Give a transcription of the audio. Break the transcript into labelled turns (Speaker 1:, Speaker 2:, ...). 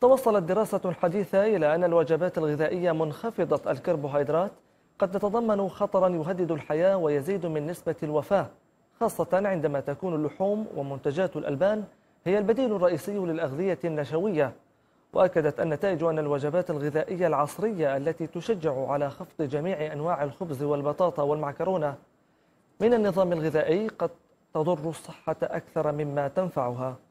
Speaker 1: توصلت دراسة حديثة إلى أن الوجبات الغذائية منخفضة الكربوهيدرات قد تتضمن خطرا يهدد الحياة ويزيد من نسبة الوفاة خاصة عندما تكون اللحوم ومنتجات الألبان هي البديل الرئيسي للأغذية النشوية وأكدت النتائج أن الوجبات الغذائية العصرية التي تشجع على خفض جميع أنواع الخبز والبطاطا والمعكرونة من النظام الغذائي قد تضر الصحة أكثر مما تنفعها